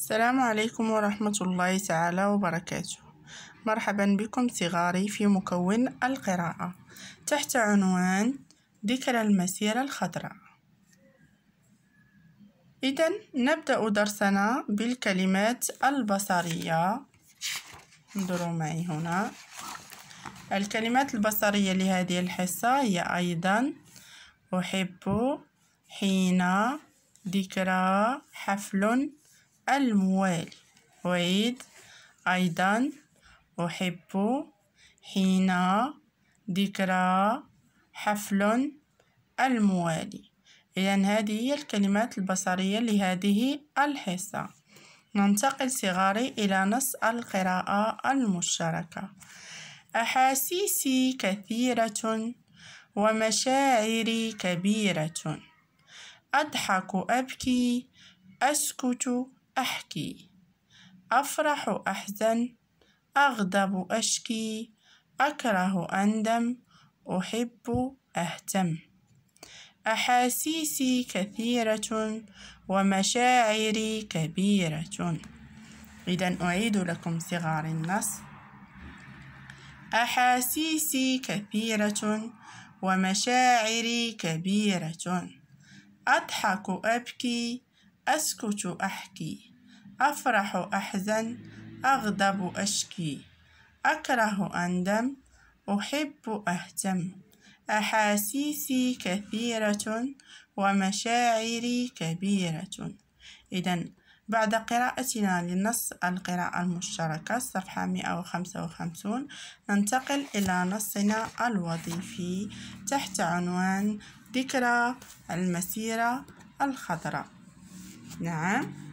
السلام عليكم ورحمة الله تعالى وبركاته مرحبا بكم صغاري في مكون القراءة تحت عنوان ذكرى المسيرة الخضراء إذا نبدأ درسنا بالكلمات البصرية انظروا معي هنا الكلمات البصرية لهذه الحصة هي أيضا أحب حين ذكرى حفل الموالي ويد أيضا أحب حين ذكرى حفل الموالي إذا هذه هي الكلمات البصرية لهذه الحصة ننتقل صغاري إلى نص القراءة المشتركة أحاسيسي كثيرة ومشاعري كبيرة أضحك أبكي أسكت أحكي أفرح أحزن أغضب أشكي أكره أندم أحب أهتم أحاسيسي كثيرة ومشاعري كبيرة إذا أعيد لكم صغار النص أحاسيسي كثيرة ومشاعري كبيرة أضحك أبكي أسكت أحكي أفرح أحزن أغضب أشكي أكره أندم أحب أهتم أحاسيسي كثيرة ومشاعري كبيرة إذا بعد قراءتنا لنص القراءة المشتركة صفحة 155 ننتقل إلى نصنا الوظيفي تحت عنوان ذكرى المسيرة الخضراء نعم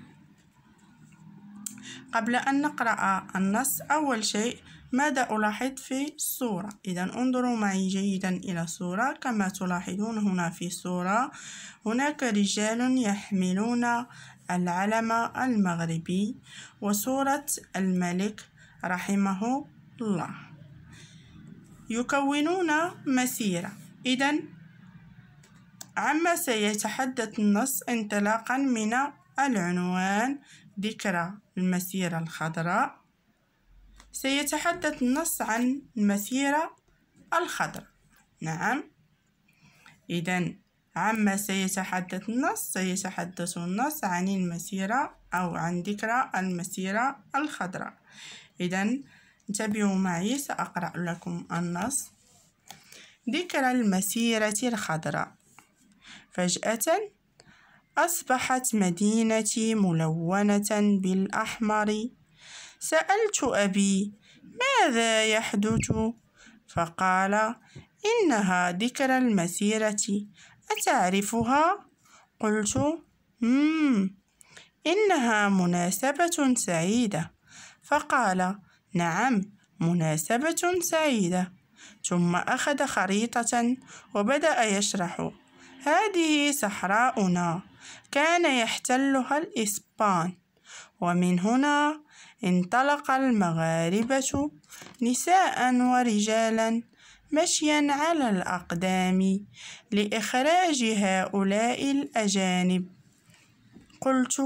قبل أن نقرأ النص أول شيء ماذا ألاحظ في الصورة؟ إذا انظروا معي جيدا إلى الصورة كما تلاحظون هنا في الصورة هناك رجال يحملون العلم المغربي وصورة الملك رحمه الله يكونون مسيرة إذا عما سيتحدث النص انطلاقا من العنوان ذكرى المسيرة الخضراء سيتحدث النص عن المسيرة الخضراء نعم إذا عما سيتحدث النص سيتحدث النص عن المسيرة أو عن ذكرى المسيرة الخضراء إذا انتبهوا معي سأقرأ لكم النص ذكرى المسيرة الخضراء فجأة أصبحت مدينتي ملونة بالأحمر. سألت أبي: "ماذا يحدث؟" فقال: "إنها ذكرى المسيرة، أتعرفها؟" قلت: مم إنها مناسبة سعيدة." فقال: "نعم، مناسبة سعيدة." ثم أخذ خريطة وبدأ يشرح: "هذه صحراؤنا." كان يحتلها الإسبان ومن هنا انطلق المغاربة نساء ورجالا مشيا على الأقدام لإخراج هؤلاء الأجانب قلت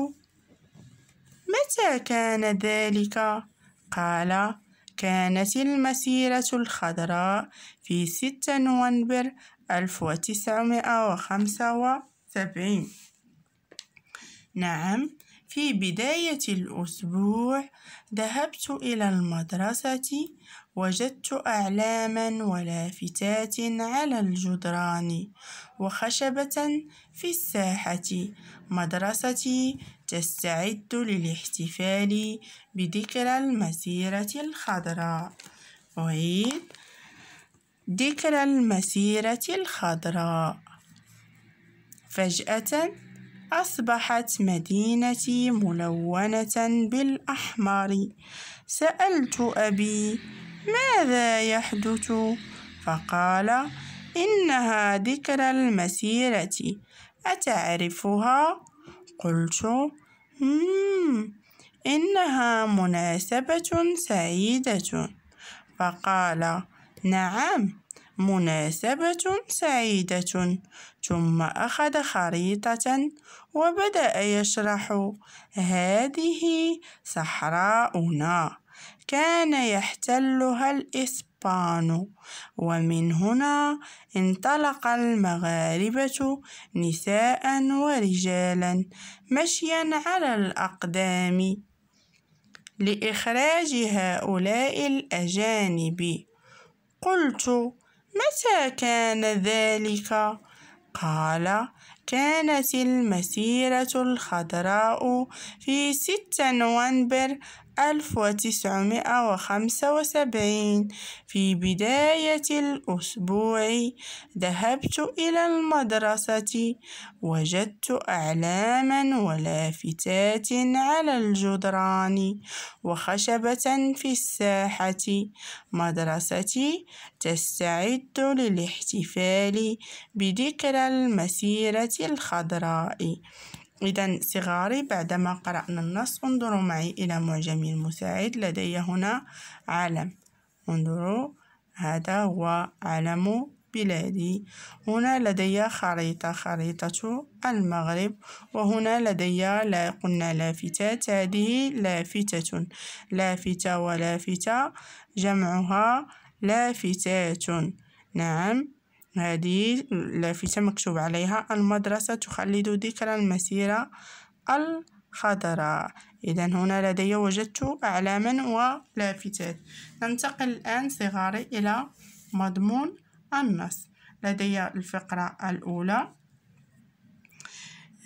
متى كان ذلك؟ قال كانت المسيرة الخضراء في 6 نوفمبر 1975 نعم في بداية الأسبوع ذهبت إلى المدرسة وجدت أعلاما ولافتات على الجدران وخشبة في الساحة مدرستي تستعد للاحتفال بذكرى المسيرة الخضراء أعيد ذكرى المسيرة الخضراء فجأة أصبحت مدينتي ملونة بالأحمر سألت أبي ماذا يحدث فقال إنها ذكرى المسيرة أتعرفها قلت إنها مناسبة سعيدة فقال نعم مناسبة سعيدة ثم أخذ خريطة وبدأ يشرح هذه صحراؤنا كان يحتلها الإسبان ومن هنا انطلق المغاربة نساء ورجالا مشيا على الأقدام لإخراج هؤلاء الأجانب قلت متى كان ذلك قال كانت المسيرة الخضراء في نوفمبر ألف وتسعمائة وخمسة وسبعين في بداية الأسبوع ذهبت إلى المدرسة وجدت أعلاما ولافتات على الجدران وخشبة في الساحة مدرستي تستعد للاحتفال بذكرى المسيرة الخضراء إذا صغاري بعدما قرأنا النص انظروا معي إلى معجمي المساعد لدي هنا علم انظروا هذا هو علم بلادي هنا لدي خريطة خريطة المغرب وهنا لدي لا قلنا لافتات هذه لافتة لافتة ولافتة جمعها لافتات نعم هذه لافتة مكتوب عليها المدرسة تخلد ذكرى المسيرة الخضراء إذا هنا لدي وجدت أعلاما ولافتات ننتقل الآن صغاري إلى مضمون النص لدي الفقرة الأولى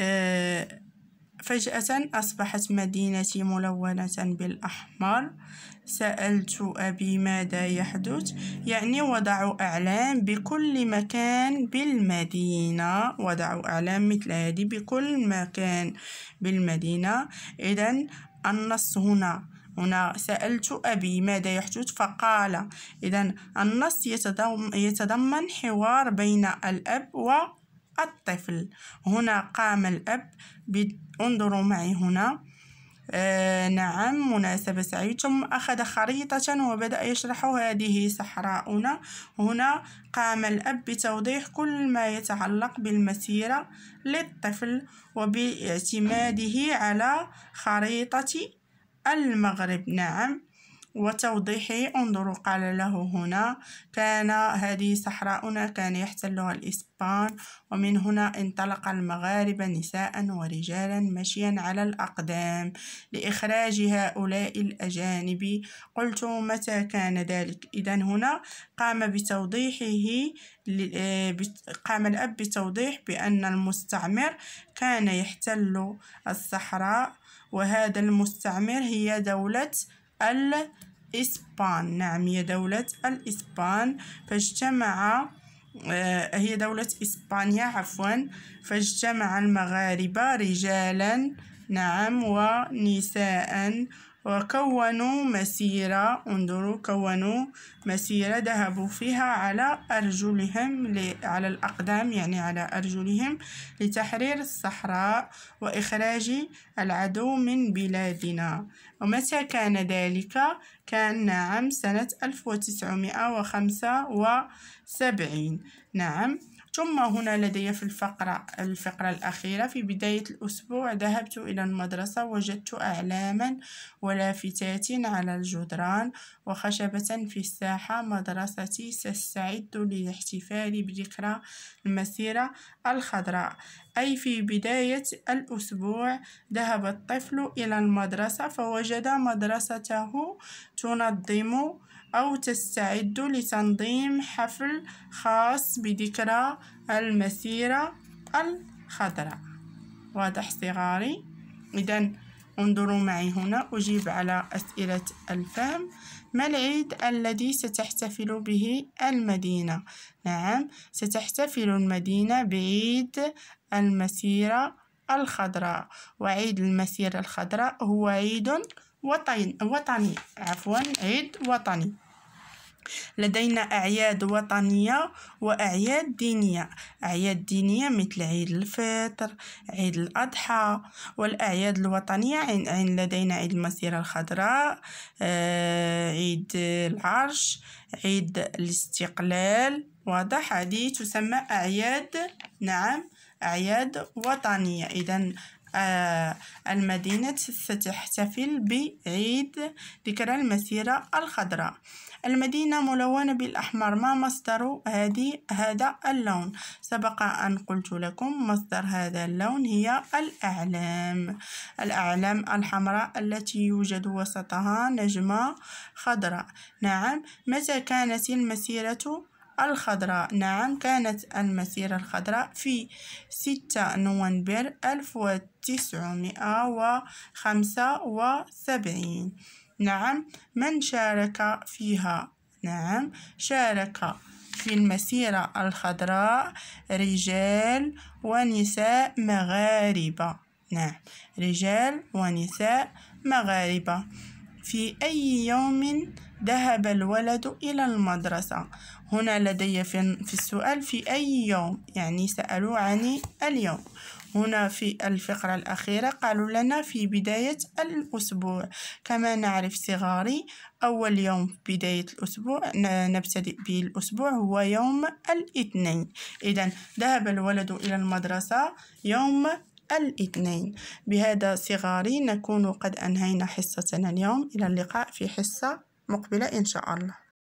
آه فجأة أصبحت مدينتي ملونة بالأحمر سألت أبي ماذا يحدث يعني وضعوا أعلام بكل مكان بالمدينة وضعوا أعلام مثل هذه بكل مكان بالمدينة إذا النص هنا هنا سألت أبي ماذا يحدث فقال إذا النص يتضمن حوار بين الأب و الطفل هنا قام الأب انظروا معي هنا آه نعم مناسبة سعيد ثم أخذ خريطة وبدأ يشرح هذه صحراؤنا هنا قام الأب بتوضيح كل ما يتعلق بالمسيرة للطفل وباعتماده على خريطة المغرب نعم وتوضيحي انظروا قال له هنا كان هذه صحراؤنا كان يحتلها الإسبان ومن هنا انطلق المغاربة نساء ورجالا مشيا على الأقدام لإخراج هؤلاء الأجانب قلت متى كان ذلك إذا هنا قام بتوضيحه آه، قام الأب بتوضيح بأن المستعمر كان يحتل الصحراء وهذا المستعمر هي دولة الإسبان نعم هي دولة الإسبان فاجتمع آه، هي دولة إسبانيا عفوا فاجتمع المغاربة رجالا نعم ونساء وكونوا مسيرة انظروا كونوا مسيرة ذهبوا فيها على أرجلهم على الأقدام يعني على أرجلهم لتحرير الصحراء وإخراج العدو من بلادنا ومتى كان ذلك؟ كان نعم سنة 1975 نعم ثم هنا لدي في الفقرة الفقرة الأخيرة في بداية الأسبوع ذهبت إلى المدرسة وجدت أعلاما ولافتات على الجدران وخشبة في الساحة مدرستي سأستعد للاحتفال بذكرى المسيرة الخضراء أي في بداية الأسبوع ذهب الطفل إلى المدرسة فوجد مدرسته تنظم أو تستعد لتنظيم حفل خاص بذكرى المسيرة الخضراء واضح صغاري إذا انظروا معي هنا أجيب على أسئلة الفهم ما العيد الذي ستحتفل به المدينة؟ نعم ستحتفل المدينة بعيد المسيرة الخضراء وعيد المسيرة الخضراء هو عيد وطني عفوا عيد وطني لدينا أعياد وطنية وأعياد دينية أعياد دينية مثل عيد الفطر عيد الأضحى والأعياد الوطنية عين لدينا عيد المسيرة الخضراء آه، عيد العرش عيد الاستقلال واضح هذه تسمى أعياد نعم أعياد وطنية إذا آه، المدينة ستحتفل بعيد ذكرى المسيرة الخضراء المدينة ملونة بالأحمر ما مصدر هذه هذا اللون سبق أن قلت لكم مصدر هذا اللون هي الأعلام الأعلام الحمراء التي يوجد وسطها نجمة خضراء نعم متى كانت المسيرة الخضراء نعم كانت المسيرة الخضراء في ستة نوفمبر ألف وتسعمائة وخمسة وسبعين نعم من شارك فيها نعم شارك في المسيرة الخضراء رجال ونساء مغاربة نعم رجال ونساء مغاربة في أي يوم ذهب الولد إلى المدرسة هنا لدي في السؤال في أي يوم يعني سألوا عن اليوم هنا في الفقرة الأخيرة قالوا لنا في بداية الأسبوع كما نعرف صغاري أول يوم في بداية الأسبوع نبتدئ به الأسبوع هو يوم الاثنين إذا ذهب الولد إلى المدرسة يوم الاثنين بهذا صغاري نكون قد أنهينا حصتنا اليوم إلى اللقاء في حصة مقبلة إن شاء الله